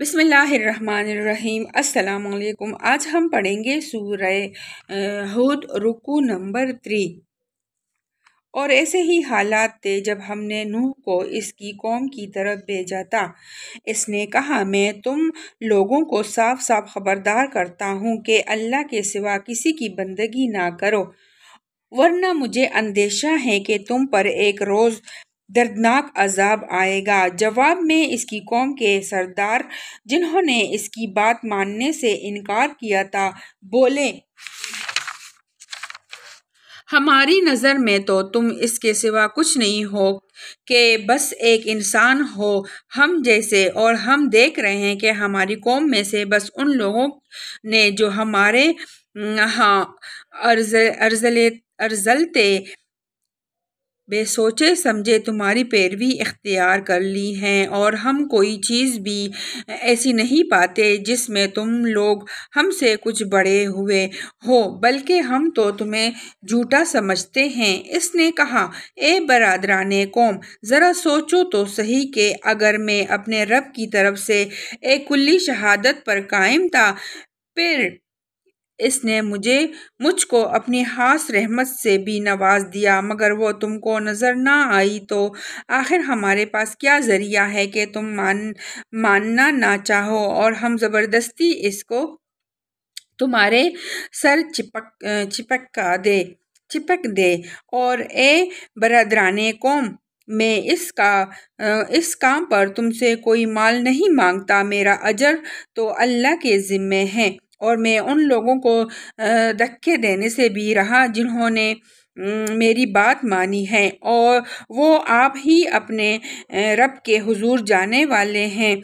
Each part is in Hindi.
बिसमीम् अल्लाम आज हम पढ़ेंगे सूरह रुकू नंबर थ्री और ऐसे ही हालात थे जब हमने नूह को इसकी कौम की तरफ भेजा था इसने कहा मैं तुम लोगों को साफ साफ खबरदार करता हूँ कि अल्लाह के सिवा किसी की बंदगी ना करो वरना मुझे अंदेशा है कि तुम पर एक रोज़ दर्दनाक अजाब आएगा जवाब में इसकी कौम के सरदार जिन्होंने इसकी बात मानने से इनकार किया था बोले हमारी नज़र में तो तुम इसके सिवा कुछ नहीं हो कि बस एक इंसान हो हम जैसे और हम देख रहे हैं कि हमारी कौम में से बस उन लोगों ने जो हमारे हाँ अर्ज अर्जले अर्जलते बे सोचे समझे तुम्हारी पैरवी इख्तियार कर ली हैं और हम कोई चीज़ भी ऐसी नहीं पाते जिसमें तुम लोग हमसे कुछ बड़े हुए हो बल्कि हम तो तुम्हें झूठा समझते हैं इसने कहा ए बरदरान कौम ज़रा सोचो तो सही कि अगर मैं अपने रब की तरफ से एक कुल्ली शहादत पर कायम था फिर इसने मुझे मुझको अपने हास रहमत से भी नवाज दिया मगर वो तुमको नज़र ना आई तो आखिर हमारे पास क्या ज़रिया है कि तुम मान मानना ना चाहो और हम ज़बरदस्ती इसको तुम्हारे सर चिपक चिपक का दे चिपक दे और ए बरदरान कौम मैं इसका इस काम पर तुमसे कोई माल नहीं मांगता मेरा अजर तो अल्लाह के ज़िम्मे है और मैं उन लोगों को धक्के देने से भी रहा जिन्होंने मेरी बात मानी है और वो आप ही अपने रब के हुजूर जाने वाले हैं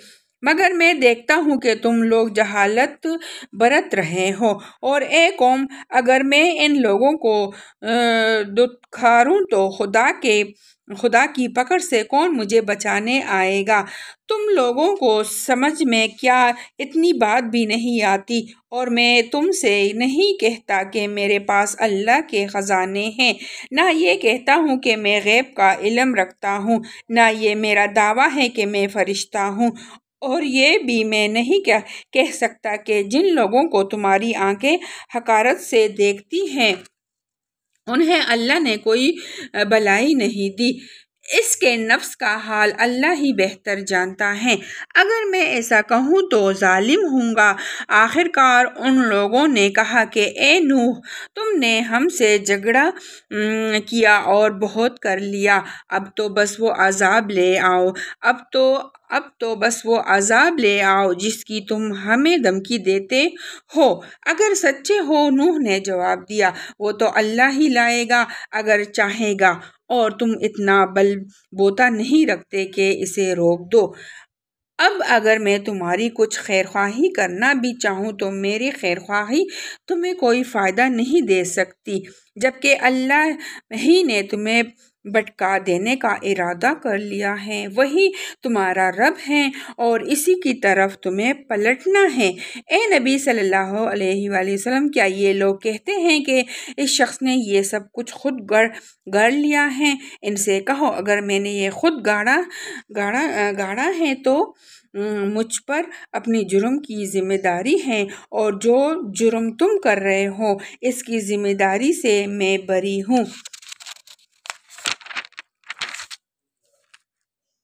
मगर मैं देखता हूँ कि तुम लोग जहालत बरत रहे हो और ए कौम अगर मैं इन लोगों को दुखारूँ तो खुदा के खुदा की पकड़ से कौन मुझे बचाने आएगा तुम लोगों को समझ में क्या इतनी बात भी नहीं आती और मैं तुमसे नहीं कहता कि मेरे पास अल्लाह के ख़जाने हैं ना ये कहता हूँ कि मैं गैब का इलम रखता हूँ ना ये मेरा दावा है कि मैं फ़रिश्ता हूँ और ये भी मैं नहीं क्या कह सकता कि जिन लोगों को तुम्हारी आंखें हकारत से देखती हैं उन्हें अल्लाह ने कोई भलाई नहीं दी इसके नफ्स का हाल अल्लाह ही बेहतर जानता है अगर मैं ऐसा कहूँ तो ालिम हूँगा आखिरकार उन लोगों ने कहा कि ए नूह तुमने हमसे झगड़ा किया और बहुत कर लिया अब तो बस वो अजाब ले आओ अब तो अब तो बस वो अजाब ले आओ जिसकी तुम हमें धमकी देते हो अगर सच्चे हो नूह ने जवाब दिया वो तो अल्लाह ही लाएगा अगर चाहेगा और तुम इतना बल बोता नहीं रखते कि इसे रोक दो अब अगर मैं तुम्हारी कुछ खैर ख्वाही करना भी चाहूँ तो मेरी खैर ख्वाही तुम्हें कोई फ़ायदा नहीं दे सकती जबकि अल्लाह ही ने तुम्हें भटका देने का इरादा कर लिया है वही तुम्हारा रब है और इसी की तरफ तुम्हें पलटना है ए नबी सल्लल्लाहु अलैहि वसल्लम क्या ये लोग कहते हैं कि इस शख्स ने ये सब कुछ खुद गढ़ गढ़ लिया है इनसे कहो अगर मैंने ये खुद गाढ़ा गाढ़ा गाढ़ा है तो मुझ पर अपनी जुर्म की ज़िम्मेदारी है और जो जुर्म तुम कर रहे हो इसकी ज़िम्मेदारी से मैं बरी हूँ